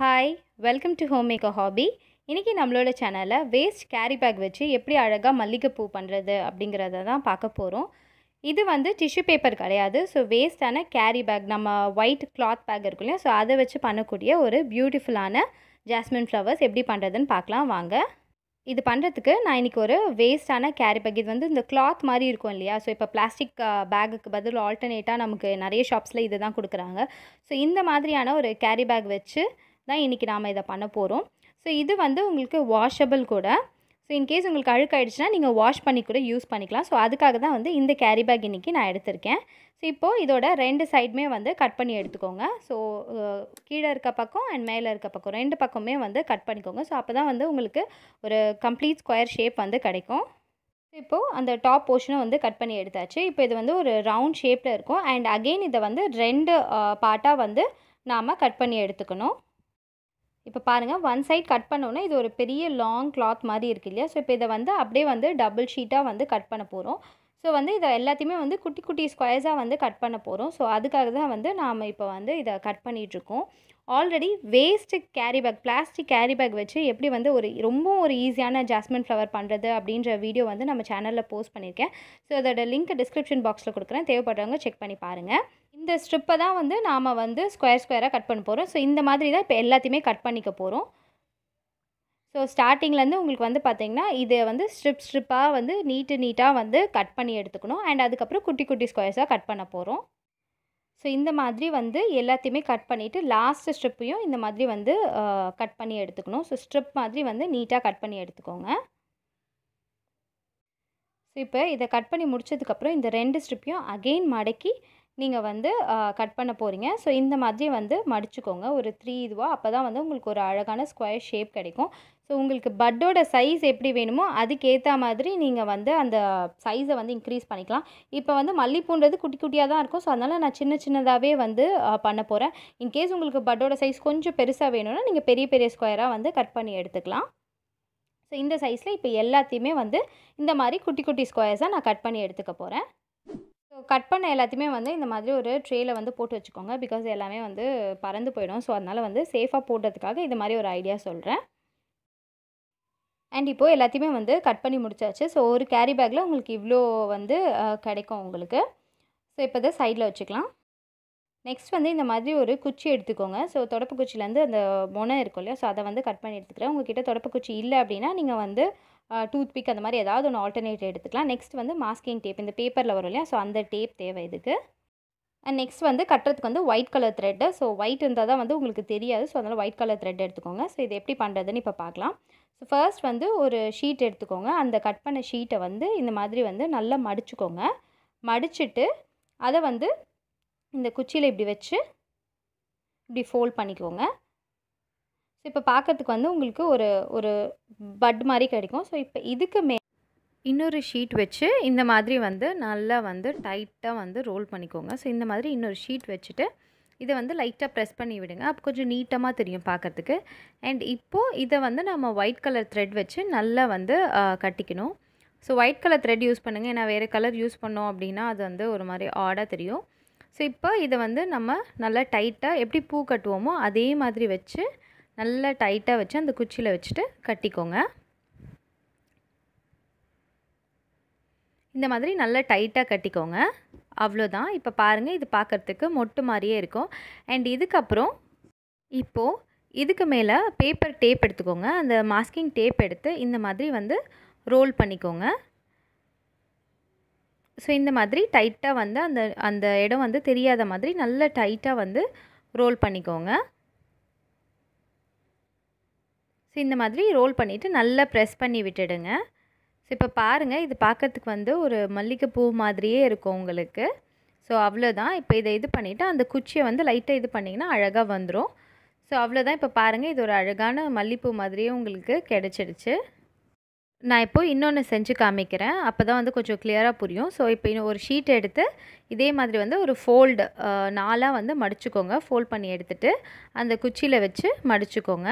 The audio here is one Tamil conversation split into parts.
hi welcome to home make a hobby இன்றைக்கி நம்மளோட சேனலில் வேஸ்ட் கேரி பேக் வச்சு எப்படி அழகாக மல்லிகைப்பூ பண்ணுறது அப்படிங்கிறத தான் பார்க்க போகிறோம் இது வந்து டிஷ்யூ பேப்பர் கிடையாது ஸோ வேஸ்டான கேரி பேக் நம்ம ஒயிட் கிளாத் பேக் இருக்கு இல்லையா ஸோ அதை வச்சு பண்ணக்கூடிய ஒரு பியூட்டிஃபுல்லான ஜாஸ்மின் ஃப்ளவர்ஸ் எப்படி பண்ணுறதுன்னு பார்க்கலாம் வாங்க இது பண்ணுறதுக்கு நான் இன்றைக்கி ஒரு வேஸ்ட்டான கேரி பேக் இது வந்து இந்த கிளாத் மாதிரி இருக்கும் இல்லையா ஸோ இப்போ பிளாஸ்டிக் பேக்குக்கு பதில் ஆல்டர்னேட்டாக நமக்கு நிறைய ஷாப்ஸில் இது தான் கொடுக்குறாங்க ஸோ இந்த மாதிரியான ஒரு கேரி பேக் வச்சு தான் இன்றைக்கி நாம் இதை பண்ண போகிறோம் ஸோ இது வந்து உங்களுக்கு வாஷபிள் கூட ஸோ இன்கேஸ் உங்களுக்கு அழுக்காயிடுச்சுன்னா நீங்கள் வாஷ் பண்ணி கூட யூஸ் பண்ணிக்கலாம் ஸோ அதுக்காக தான் வந்து இந்த கேரி பேக் இன்றைக்கி நான் எடுத்திருக்கேன் ஸோ இப்போது இதோட ரெண்டு சைடுமே வந்து கட் பண்ணி எடுத்துக்கோங்க ஸோ கீழே இருக்க பக்கம் அண்ட் மேலே இருக்க பக்கம் ரெண்டு பக்கமே வந்து கட் பண்ணிக்கோங்க ஸோ அப்போ தான் வந்து உங்களுக்கு ஒரு கம்ப்ளீட் ஸ்கொயர் ஷேப் வந்து கிடைக்கும் இப்போது அந்த டாப் போர்ஷனை வந்து கட் பண்ணி எடுத்தாச்சு இப்போ இது வந்து ஒரு ரவுண்ட் ஷேப்பில் இருக்கும் அண்ட் அகெயின் இதை வந்து ரெண்டு பார்ட்டாக வந்து நாம் கட் பண்ணி எடுத்துக்கணும் இப்போ பாருங்கள் ஒன் சைட் கட் பண்ணோன்னா இது ஒரு பெரிய லாங் கிளாத் மாதிரி இருக்குது இல்லையா ஸோ இப்போ இதை வந்து அப்படியே வந்து டபுள் ஷீட்டாக வந்து கட் பண்ண போகிறோம் ஸோ வந்து இதை எல்லாத்தையுமே வந்து குட்டி குட்டி ஸ்கொயர்ஸாக வந்து கட் பண்ண போகிறோம் ஸோ அதுக்காக தான் வந்து நாம் இப்போ வந்து இதை கட் பண்ணிகிட்ருக்கோம் already waste carry bag plastic carry bag வச்சு எப்படி வந்து ஒரு ரொம்ப ஒரு ஈஸியான ஜாஸ்மின் ஃப்ளவர் பண்ணுறது அப்படின்ற வீடியோ வந்து நம்ம சேனலில் போஸ்ட் பண்ணியிருக்கேன் ஸோ அதோட லிங்க் டிஸ்கிரிப்ஷன் பாக்ஸில் கொடுக்குறேன் தேவைப்படுறவங்க செக் பண்ணி பாருங்கள் இந்த ஸ்ட்ரிப்பை தான் வந்து நாம் வந்து ஸ்கொயர் ஸ்கொயராக கட் பண்ண போகிறோம் ஸோ இந்த மாதிரி தான் இப்போ எல்லாத்தையுமே கட் பண்ணிக்க போகிறோம் ஸோ ஸ்டார்டிங்லேருந்து உங்களுக்கு வந்து பார்த்திங்கன்னா இதை வந்து ஸ்ட்ரிப் ஸ்ட்ரிப்பாக வந்து நீட்டு நீட்டாக வந்து கட் பண்ணி எடுத்துக்கணும் அண்ட் அதுக்கப்புறம் குட்டி குட்டி ஸ்கொயர்ஸாக கட் பண்ண போகிறோம் ஸோ இந்த மாதிரி வந்து எல்லாத்தையுமே கட் பண்ணிவிட்டு லாஸ்ட் ஸ்ட்ரிப்பையும் இந்த மாதிரி வந்து கட் பண்ணி எடுத்துக்கணும் ஸோ ஸ்ட்ரிப் மாதிரி வந்து நீட்டாக கட் பண்ணி எடுத்துக்கோங்க ஸோ இப்போ இதை கட் பண்ணி முடித்ததுக்கப்புறம் இந்த ரெண்டு ஸ்ட்ரிப்பையும் அகெயின் மடக்கி நீங்கள் வந்து கட் பண்ண போகிறீங்க ஸோ இந்த மாதிரி வந்து மடிச்சுக்கோங்க ஒரு த்ரீ இதுவாக அப்போ தான் வந்து உங்களுக்கு ஒரு அழகான ஸ்கொயர் ஷேப் கிடைக்கும் ஸோ உங்களுக்கு பட்டோட சைஸ் எப்படி வேணுமோ அதுக்கேற்ற மாதிரி நீங்கள் வந்து அந்த சைஸை வந்து இன்க்ரீஸ் பண்ணிக்கலாம் இப்போ வந்து மல்லிப்பூன்றது குட்டி குட்டியாக தான் இருக்கும் ஸோ அதனால் நான் சின்ன சின்னதாகவே வந்து பண்ண போகிறேன் இன்கேஸ் உங்களுக்கு பட்டோட சைஸ் கொஞ்சம் பெருசாக வேணும்னா நீங்கள் பெரிய பெரிய ஸ்கொயராக வந்து கட் பண்ணி எடுத்துக்கலாம் ஸோ இந்த சைஸில் இப்போ எல்லாத்தையுமே வந்து இந்த மாதிரி குட்டி குட்டி ஸ்கொயர்ஸாக நான் கட் பண்ணி எடுத்துக்க போகிறேன் ஸோ கட் பண்ண எல்லாத்தையுமே வந்து இந்த மாதிரி ஒரு ட்ரேயில் வந்து போட்டு வச்சுக்கோங்க பிகாஸ் எல்லாமே வந்து பறந்து போயிடும் ஸோ அதனால் வந்து சேஃபாக போடுறதுக்காக இது மாதிரி ஒரு ஐடியா சொல்கிறேன் அண்ட் இப்போது எல்லாத்தையுமே வந்து கட் பண்ணி முடிச்சாச்சு ஸோ ஒரு கேரி பேக்கில் உங்களுக்கு இவ்வளோ வந்து கிடைக்கும் உங்களுக்கு ஸோ இப்போ இதை சைடில் வச்சுக்கலாம் நெக்ஸ்ட் வந்து இந்த மாதிரி ஒரு குச்சி எடுத்துக்கோங்க ஸோ தொடப்பு குச்சியிலேருந்து அந்த முனை இருக்கும் இல்லையா ஸோ அதை வந்து கட் பண்ணி எடுத்துக்கிறேன் உங்ககிட்ட தொடப்பு குச்சி இல்லை அப்படின்னா நீங்கள் வந்து டூத் பிக் அந்த மாதிரி ஏதாவது ஒன்று ஆல்டர்னேட் எடுத்துக்கலாம் நெக்ஸ்ட் வந்து மாஸ்கிங் டேப் இந்த பேப்பரில் வரும் இல்லையா ஸோ அந்த டேப் தேவை இதுக்கு அண்ட் நெக்ஸ்ட் வந்து கட்டுறதுக்கு வந்து white colour thread so white இருந்தால் தான் வந்து உங்களுக்கு தெரியாது ஸோ அதனால் ஒயிட் கலர் த்ரெட் எடுத்துக்கோங்க ஸோ இது எப்படி பண்ணுறதுன்னு இப்போ பார்க்கலாம் ஸோ ஃபர்ஸ்ட் வந்து ஒரு ஷீட் எடுத்துக்கோங்க அந்த கட் பண்ண ஷீட்டை வந்து இந்த மாதிரி வந்து நல்லா மடிச்சுக்கோங்க மடிச்சுட்டு அதை வந்து இந்த குச்சியில் இப்படி வச்சு இப்படி ஃபோல்ட் பண்ணிக்கோங்க ஸோ இப்போ பார்க்கறதுக்கு வந்து உங்களுக்கு ஒரு ஒரு பட் மாதிரி கிடைக்கும் ஸோ இப்போ இதுக்கு மே இன்னொரு ஷீட் வச்சு இந்த மாதிரி வந்து நல்லா வந்து டைட்டாக வந்து ரோல் பண்ணிக்கோங்க ஸோ இந்த மாதிரி இன்னொரு ஷீட் வச்சுட்டு இதை வந்து லைட்டாக ப்ரெஸ் பண்ணி விடுங்க அப்போ கொஞ்சம் நீட்டமாக தெரியும் பார்க்குறதுக்கு அண்ட் இப்போது இதை வந்து நம்ம ஒயிட் கலர் த்ரெட் வச்சு நல்லா வந்து கட்டிக்கணும் so white colour thread use பண்ணுங்கள் ஏன்னா வேறு கலர் யூஸ் பண்ணோம் அப்படின்னா அது வந்து ஒரு மாதிரி ஆடாக தெரியும் ஸோ இப்போ இதை வந்து நம்ம நல்லா டைட்டாக எப்படி பூ கட்டுவோமோ அதே மாதிரி வச்சு நல்லா டைட்டாக வச்சு அந்த குச்சியில் வச்சுட்டு கட்டிக்கோங்க இந்த மாதிரி நல்லா டைட்டாக கட்டிக்கோங்க அவ்வளோதான் இப்போ பாருங்கள் இது பார்க்குறதுக்கு மொட்டு மாதிரியே இருக்கும் அண்ட் இதுக்கப்புறம் இப்போது இதுக்கு மேலே பேப்பர் டேப் எடுத்துக்கோங்க அந்த மாஸ்கிங் டேப் எடுத்து இந்த மாதிரி வந்து ரோல் பண்ணிக்கோங்க ஸோ இந்த மாதிரி டைட்டாக வந்து அந்த அந்த இடம் வந்து தெரியாத மாதிரி நல்லா டைட்டாக வந்து ரோல் பண்ணிக்கோங்க ஸோ இந்த மாதிரி ரோல் பண்ணிவிட்டு நல்லா ப்ரெஸ் பண்ணி விட்டுடுங்க ஸோ இப்போ பாருங்கள் இது பார்க்கறதுக்கு வந்து ஒரு மல்லிகைப்பூ மாதிரியே இருக்கும் உங்களுக்கு ஸோ அவ்வளோதான் இப்போ இதை இது பண்ணிவிட்டு அந்த குச்சியை வந்து லைட்டாக இது பண்ணிங்கன்னா அழகாக வந்துடும் ஸோ அவ்வளோதான் இப்போ பாருங்கள் இது ஒரு அழகான மல்லிகைப்பூ மாதிரியே உங்களுக்கு கிடச்சிடுச்சு நான் இப்போது இன்னொன்று செஞ்சு காமிக்கிறேன் அப்போ தான் வந்து கொஞ்சம் கிளியராக புரியும் ஸோ இப்போ இன்னும் ஒரு ஷீட் எடுத்து இதே மாதிரி வந்து ஒரு ஃபோல்டு நாளாக வந்து மடிச்சுக்கோங்க ஃபோல்ட் பண்ணி எடுத்துகிட்டு அந்த குச்சியில் வச்சு மடிச்சுக்கோங்க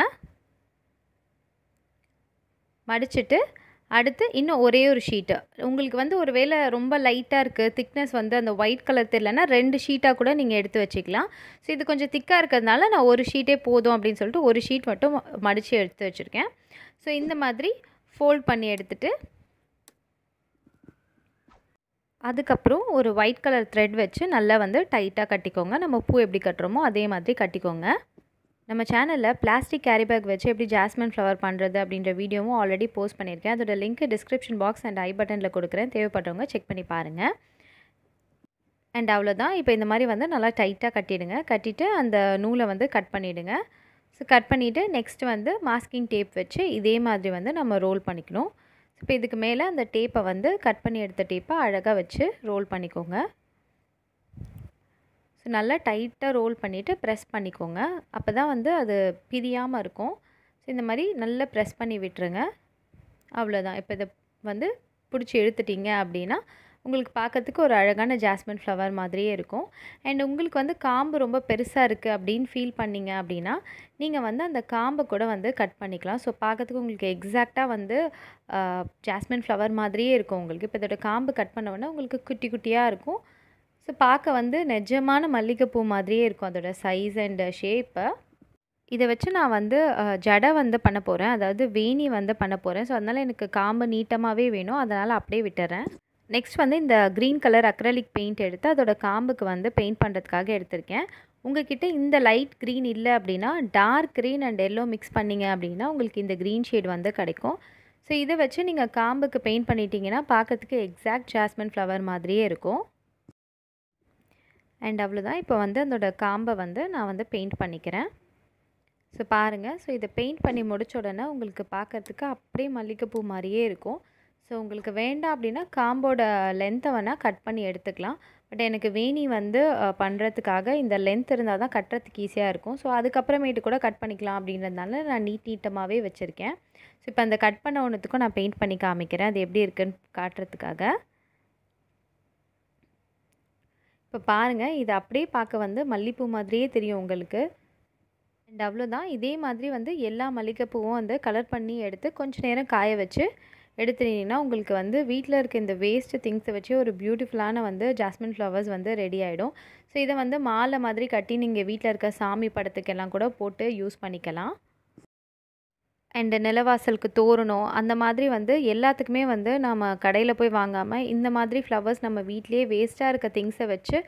மடிச்சுட்டு அடுத்து இன்னும் ஒரே ஒரு ஷீட்டு உங்களுக்கு வந்து ஒரு வேளை ரொம்ப லைட்டாக இருக்குது திக்னஸ் வந்து அந்த ஒயிட் கலர் தெரிலனா ரெண்டு ஷீட்டாக கூட நீங்கள் எடுத்து வச்சுக்கலாம் ஸோ இது கொஞ்சம் திக்காக இருக்கிறதுனால நான் ஒரு ஷீட்டே போதும் அப்படின்னு சொல்லிட்டு ஒரு ஷீட் மட்டும் மடித்து எடுத்து வச்சுருக்கேன் ஸோ இந்த மாதிரி ஃபோல்ட் பண்ணி எடுத்துகிட்டு அதுக்கப்புறம் ஒரு ஒயிட் கலர் த்ரெட் வச்சு நல்லா வந்து டைட்டாக கட்டிக்கோங்க நம்ம பூ எப்படி கட்டுறோமோ அதே மாதிரி கட்டிக்கோங்க நம்ம சேனலில் பிளாஸ்டிக் கேரி பேக் வச்சு எப்படி ஜாஸ்மின் ஃப்ளவர் பண்ணுறது அப்படின்ற வீடியோவும் ஆல்ரெடி போஸ்ட் பண்ணியிருக்கேன் அதோட link description box and I பட்டனில் கொடுக்குறேன் தேவைப்பட்டவங்க செக் பண்ணி பாருங்கள் அண்ட் அவ்வளோதான் இப்போ இந்த மாதிரி வந்து நல்லா டைட்டாக கட்டிவிடுங்க கட்டிவிட்டு அந்த நூலை வந்து கட் பண்ணிவிடுங்க ஸோ கட் பண்ணிவிட்டு நெக்ஸ்ட்டு வந்து மாஸ்கிங் டேப் வச்சு இதே மாதிரி வந்து நம்ம ரோல் பண்ணிக்கணும் இப்போ இதுக்கு மேலே அந்த டேப்பை வந்து கட் பண்ணி எடுத்த டேப்பை அழகாக வச்சு ரோல் பண்ணிக்கோங்க ஸோ நல்லா டைட்டாக ரோல் பண்ணிவிட்டு ப்ரெஸ் பண்ணிக்கோங்க அப்போ தான் வந்து அது பிரியாமல் இருக்கும் ஸோ இந்த மாதிரி நல்லா ப்ரெஸ் பண்ணி விட்டுருங்க அவ்வளோதான் இப்போ இதை வந்து பிடிச்சி எடுத்துட்டீங்க அப்படின்னா உங்களுக்கு பார்க்கறதுக்கு ஒரு அழகான ஜாஸ்மின் ஃப்ளவர் மாதிரியே இருக்கும் அண்ட் உங்களுக்கு வந்து காம்பு ரொம்ப பெருசாக இருக்குது அப்படின்னு ஃபீல் பண்ணிங்க அப்படின்னா நீங்கள் வந்து அந்த காம்பை கூட வந்து கட் பண்ணிக்கலாம் ஸோ பார்க்கறதுக்கு உங்களுக்கு எக்ஸாக்டாக வந்து ஜாஸ்மின் ஃப்ளவர் மாதிரியே இருக்கும் உங்களுக்கு இப்போ இதோட காம்பு கட் பண்ண உங்களுக்கு குட்டி குட்டியாக இருக்கும் ஸோ பார்க்க வந்து நிஜமான மல்லிகைப்பூ மாதிரியே இருக்கும் அதோட சைஸ் அண்ட் ஷேப்பு இதை வச்சு நான் வந்து ஜடை வந்து பண்ண போகிறேன் அதாவது வேணி வந்து பண்ண போகிறேன் ஸோ அதனால் எனக்கு காம்பு நீட்டமாகவே வேணும் அதனால் அப்படியே விட்டுறேன் நெக்ஸ்ட் வந்து இந்த க்ரீன் கலர் அக்ரலிக் பெயிண்ட் எடுத்து அதோட காம்புக்கு வந்து பெயிண்ட் பண்ணுறதுக்காக எடுத்திருக்கேன் உங்ககிட்ட இந்த லைட் க்ரீன் இல்லை அப்படின்னா dark green and yellow mix பண்ணிங்க அப்படின்னா உங்களுக்கு இந்த க்ரீன் ஷேட் வந்து கிடைக்கும் ஸோ இதை வச்சு நீங்கள் காம்புக்கு பெயிண்ட் பண்ணிட்டீங்கன்னா பார்க்குறதுக்கு எக்ஸாக்ட் ஜாஸ்மின் ஃப்ளவர் மாதிரியே இருக்கும் அண்ட் அவ்வளோதான் இப்போ வந்து அதோட காம்பை வந்து நான் வந்து பெயிண்ட் பண்ணிக்கிறேன் ஸோ பாருங்கள் ஸோ இதை பெயிண்ட் பண்ணி முடிச்ச உடனே உங்களுக்கு பார்க்குறதுக்கு அப்படியே மல்லிகைப்பூ மாதிரியே இருக்கும் ஸோ உங்களுக்கு வேண்டாம் அப்படின்னா காம்போட லென்த்தை வேணால் கட் பண்ணி எடுத்துக்கலாம் பட் எனக்கு வேணி வந்து பண்ணுறதுக்காக இந்த லென்த் இருந்தால் தான் கட்டுறதுக்கு ஈஸியாக இருக்கும் ஸோ அதுக்கப்புறமேட்டு கூட கட் பண்ணிக்கலாம் அப்படின்றதுனால நான் நீட் நீட்டமாகவே வச்சுருக்கேன் ஸோ இப்போ அந்த கட் பண்ண ஒன்றுத்துக்கும் நான் பெயிண்ட் பண்ணி காமிக்கிறேன் அது எப்படி இருக்குன்னு காட்டுறதுக்காக இப்போ பாருங்கள் இது அப்படியே பார்க்க வந்து மல்லிப்பூ மாதிரியே தெரியும் உங்களுக்கு அண்ட் அவ்வளோதான் இதே மாதிரி வந்து எல்லா மல்லிகைப்பூவும் வந்து கலர் பண்ணி எடுத்து கொஞ்சம் நேரம் காய வச்சு எடுத்துட்டிங்கன்னா உங்களுக்கு வந்து வீட்டில் இருக்க இந்த வேஸ்ட்டு திங்ஸை வச்சு ஒரு பியூட்டிஃபுல்லான வந்து ஜாஸ்மின் ஃப்ளவர்ஸ் வந்து ரெடி ஆகிடும் ஸோ இதை வந்து மாலை மாதிரி கட்டி நீங்கள் வீட்டில் இருக்க சாமி படத்துக்கெல்லாம் கூட போட்டு யூஸ் பண்ணிக்கலாம் அண்டு நிலவாசலுக்கு தோரணும் அந்த மாதிரி வந்து எல்லாத்துக்குமே வந்து நாம் கடையில் போய் வாங்காமல் இந்த மாதிரி ஃப்ளவர்ஸ் நம்ம வீட்டிலேயே வேஸ்ட்டாக இருக்க திங்ஸை வச்சு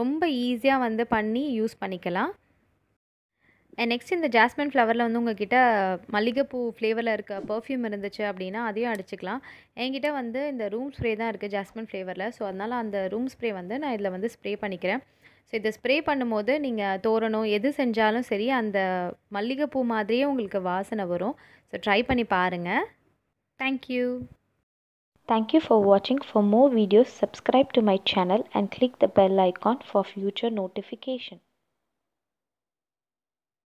ரொம்ப ஈஸியாக வந்து பண்ணி யூஸ் பண்ணிக்கலாம் அண்ட் நெக்ஸ்ட் இந்த ஜாஸ்மின் ஃப்ளவரில் வந்து உங்ககிட்ட மல்லிகைப்பூ ஃப்ளேவரில் இருக்க பர்ஃப்யூம் இருந்துச்சு அப்படின்னா அதையும் அடிச்சுக்கலாம் என்கிட்ட வந்து இந்த ரூம் ஸ்ப்ரே தான் இருக்குது ஜாஸ்மின் ஃப்ளேவரில் ஸோ அதனால் அந்த ரூம் ஸ்ப்ரே வந்து நான் இதில் வந்து ஸ்ப்ரே பண்ணிக்கிறேன் ஸோ இதை ஸ்ப்ரே பண்ணும்போது நீங்கள் தோரணும் எது செஞ்சாலும் சரி அந்த மல்லிகைப்பூ மாதிரியே உங்களுக்கு வாசனை வரும் ஸோ ட்ரை பண்ணி பாருங்கள் தேங்க்யூ தேங்க்யூ ஃபார் வாட்சிங் for more videos subscribe to my channel and click the bell icon for future notification